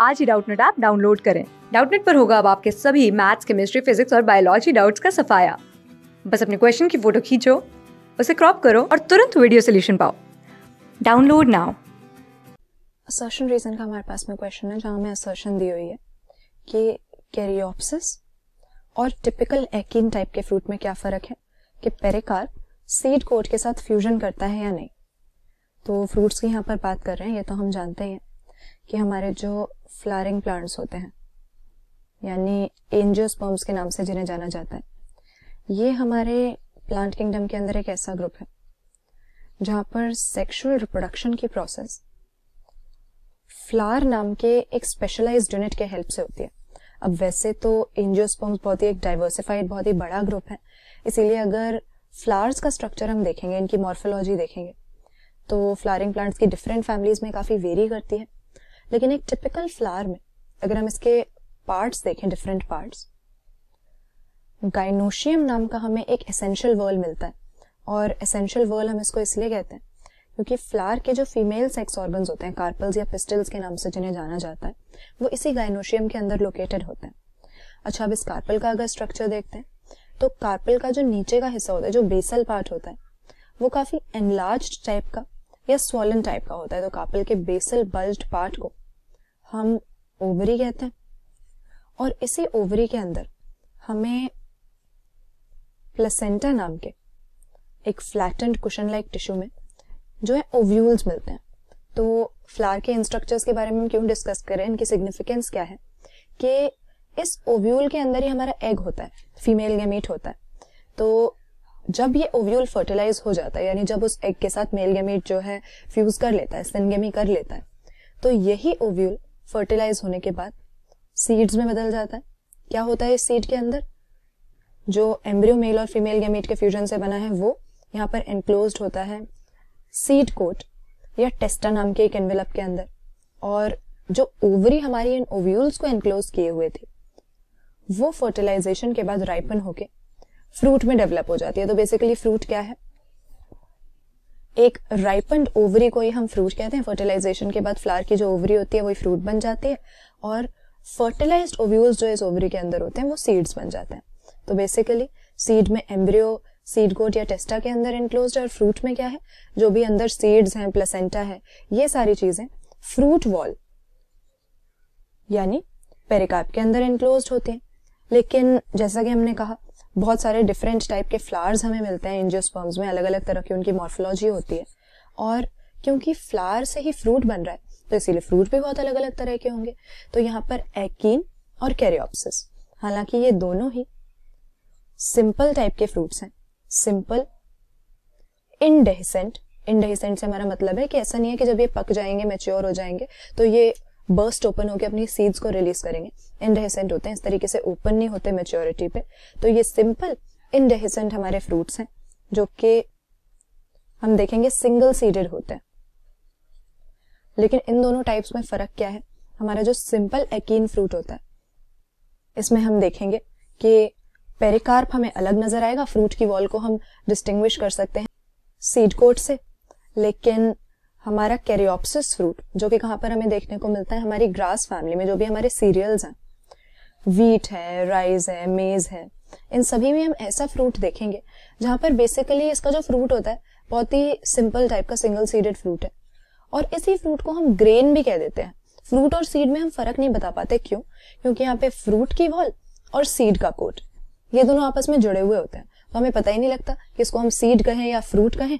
आज ही Doubtnut app download करें डाउटनेट पर होगा अब आपके सभी मैथ्स केमिस्ट्री फिजिक्स और बायोलॉजी डाउट्स का सफाया बस अपने क्वेश्चन की फोटो खींचो उसे क्रॉप करो और तुरंत वीडियो सोल्यूशन पाओ डाउनलोड नाउ असर्शन रीजन का हमारे पास में क्वेश्चन है जहाँ हमें असर्शन दी हुई है कि कैरियोप्सिस और टिपिकल एकिन टाइप के फ्रूट में क्या फ़र्क है कि पेरिकार सीड कोट के साथ फ्यूजन करता है या नहीं तो फ्रूट्स की यहाँ पर बात कर रहे हैं ये तो हम जानते हैं कि हमारे जो फ्लारिंग प्लांट्स होते हैं यानी एंजियोस्पर्म्स के नाम से जिन्हें जाना जाता है ये हमारे प्लांट किंगडम के अंदर एक ऐसा ग्रुप है जहाँ पर सेक्सुअल रिप्रोडक्शन की प्रोसेस फ्लार नाम के एक स्पेशलाइज यूनिट के हेल्प से होती है अब वैसे तो एंजियोस्पर्म्स बहुत ही एक डाइवर्सिफाइड बहुत ही बड़ा ग्रुप है इसीलिए अगर फ्लावर्स का स्ट्रक्चर हम देखेंगे इनकी मॉर्फोलॉजी देखेंगे तो फ्लारिंग प्लांट्स की डिफरेंट फैमिलीज में काफ़ी वेरी करती है लेकिन एक टिपिकल फ्लावर में अगर हम इसके पार्ट्स देखें डिफरेंट पार्ट्स गाइनोशियम नाम का हमें एक एसेंशियल वर्ल मिलता है और एसेंशियल वर्ल हम इसको इसलिए कहते हैं क्योंकि फ्लावर के जो फीमेल सेक्स ऑर्गन होते हैं कार्पल्स या पिस्टल्स के नाम से जिन्हें जाना जाता है वो इसी गाइनोशियम के अंदर लोकेटेड होते हैं अच्छा अब इस कार्पल का अगर स्ट्रक्चर देखते हैं तो कार्पल का जो नीचे का हिस्सा होता है जो बेसल पार्ट होता है वो काफी एनलार्ज टाइप का या स्वलन टाइप का होता है तो कार्पल के बेसल बल्ज पार्ट को हम ओवरी कहते हैं और इसी ओवरी के अंदर हमें प्लेसेंटा नाम के एक फ्लैटेंड कुशन लाइक टिश्यू में जो है ओव्यूल्स मिलते हैं तो फ्लावर के इंस्ट्रक्चर्स के बारे में हम क्यों डिस्कस करें इनकी सिग्निफिकेंस क्या है कि इस ओव्यूल के अंदर ही हमारा एग होता है फीमेल गेमीट होता है तो जब ये ओव्यूल फर्टिलाइज हो जाता है यानी जब उस एग के साथ मेल गेमीट जो है फ्यूज कर लेता है सिनगेमी कर लेता है तो यही ओव्यूल फर्टिलाइज होने के बाद सीड्स में बदल जाता है क्या होता है इस सीड के अंदर जो एम्ब्रियो मेल और फीमेल गैमेट के फ्यूजन से बना है वो यहाँ पर एनक्लोज होता है सीड कोट या टेस्टा नाम के एक एनवेलप के अंदर और जो ओवरी हमारी इन ओव्यूल्स को एनक्लोज किए हुए थे वो फर्टिलाइजेशन के बाद राइपन होके फ्रूट में डेवलप हो जाती है तो बेसिकली फ्रूट क्या है एक राइपन ओवरी को ही हम फ्रूट कहते हैं फर्टिलाइजेशन के बाद फ्लावर की जो ओवरी होती है वही फ्रूट बन जाती है और फर्टिलाइज्ड ओव्यूल्स जो इस ओवरी के अंदर होते हैं वो सीड्स बन जाते हैं तो बेसिकली सीड में एम्ब्रियो सीड कोट या टेस्टा के अंदर इनक्लोज और फ्रूट में क्या है जो भी अंदर सीड्स हैं प्लेसेंटा है ये सारी चीजें फ्रूट वॉल यानी पेरिकार्प के अंदर इंक्लोज होते हैं लेकिन जैसा कि हमने कहा बहुत सारे डिफरेंट टाइप के फ्लावर्स हमें मिलते हैं एंजियोस्पर्म्स में अलग अलग तरह की उनकी मॉर्फोलॉजी होती है और क्योंकि फ्लावर से ही फ्रूट बन रहा है तो इसीलिए फ्रूट भी बहुत अलग अलग तरह के होंगे तो यहाँ पर एकीन और कैरियोप्सिस हालांकि ये दोनों ही सिंपल टाइप के फ्रूट्स हैं सिंपल इनडेसेंट इनडेसेंट से हमारा मतलब है कि ऐसा नहीं है कि जब ये पक जाएंगे मेच्योर हो जाएंगे तो ये बर्स्ट ओपन होकर अपनी सीड्स को रिलीज करेंगे इनडेहिसेंट होते हैं इस तरीके से ओपन नहीं होते मेच्योरिटी पे तो ये सिंपल इनडेहिसेंट हमारे फ्रूट्स हैं जो कि हम देखेंगे सिंगल सीडेड होते हैं लेकिन इन दोनों टाइप्स में फर्क क्या है हमारा जो सिंपल एकीन फ्रूट होता है इसमें हम देखेंगे कि पेरिकार्प हमें अलग नजर आएगा फ्रूट की वॉल को हम डिस्टिंग्विश कर सकते हैं सीड कोट से लेकिन हमारा कैरियोप्सिस फ्रूट जो कि कहाँ पर हमें देखने को मिलता है हमारी ग्रास फैमिली में जो भी हमारे सीरियल्स हैं वीट है राइस है मेज है इन सभी में हम ऐसा फ्रूट देखेंगे जहाँ पर बेसिकली इसका जो फ्रूट होता है बहुत ही सिंपल टाइप का सिंगल सीडेड फ्रूट है और इसी फ्रूट को हम ग्रेन भी कह देते हैं फ्रूट और सीड में हम फर्क नहीं बता पाते क्यों क्योंकि यहाँ पे फ्रूट की वॉल और सीड का कोट ये दोनों आपस में जुड़े हुए होते हैं तो हमें पता ही नहीं लगता कि इसको हम सीड कहें या फ्रूट कहें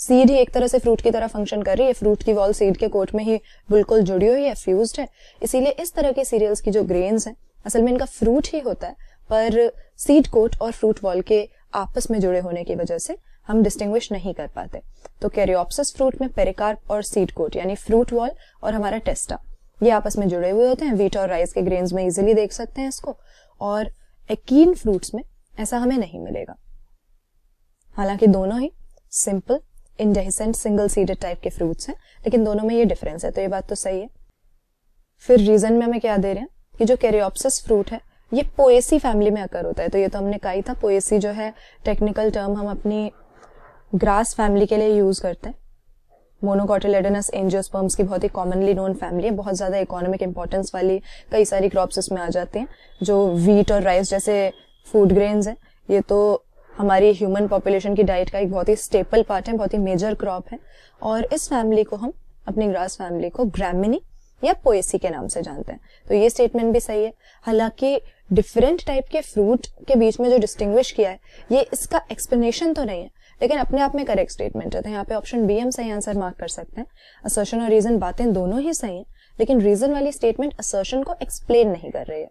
सीड ही एक तरह से फ्रूट की तरह फंक्शन कर रही है फ्रूट की वॉल सीड के कोट में ही बिल्कुल जुड़ी हुई है फ्यूज है इसीलिए इस तरह के सीरियल्स की जो ग्रेन्स है असल में इनका फ्रूट ही होता है पर सीड कोट और फ्रूट वॉल के आपस में जुड़े होने की वजह से हम डिस्टिंग्विश नहीं कर पाते तो कैरियोप्सिस फ्रूट में पेरिकार्प और सीड कोट यानी फ्रूट वॉल और हमारा टेस्टा ये आपस में जुड़े हुए होते हैं वीट और राइस के ग्रेन्स में इजिली देख सकते हैं इसको और एकीन फ्रूट्स में ऐसा हमें नहीं मिलेगा हालांकि दोनों ही simple indehiscent single seeded type के फ्रूट्स हैं लेकिन दोनों में ये डिफरेंस है तो ये बात तो सही है फिर रीजन में हमें क्या दे रहे हैं कि जो कैरियोप्सिस फ्रूट है ये पोएसी फैमिली में अकर होता है तो ये तो हमने कहा ही था पोएसी जो है टेक्निकल टर्म हम अपनी ग्रास फैमिली के लिए यूज करते हैं मोनोकॉटिलेडनस एंजियोस्पर्म्स की बहुत ही कॉमनली नोन फैमिली है बहुत ज़्यादा इकोनॉमिक इंपॉर्टेंस वाली कई सारी क्रॉप्स इसमें आ जाती हैं जो वीट और राइस जैसे फूड ग्रेन्स हैं ये तो हमारी ह्यूमन पॉपुलेशन की डाइट का एक बहुत ही स्टेपल पार्ट है बहुत ही मेजर क्रॉप है और इस फैमिली को हम अपनी ग्रास फैमिली को ग्रामिनी या पोएसी के नाम से जानते हैं तो ये स्टेटमेंट भी सही है हालांकि डिफरेंट टाइप के फ्रूट के बीच में जो डिस्टिंग्विश किया है ये इसका एक्सप्लेनेशन तो नहीं है लेकिन अपने आप में करेक्ट स्टेटमेंट है तो यहाँ पे ऑप्शन बी हम सही आंसर मार्क कर सकते हैं असर्शन और रीजन बातें दोनों ही सही है लेकिन रीजन वाली स्टेटमेंट असर्शन को एक्सप्लेन नहीं कर रही है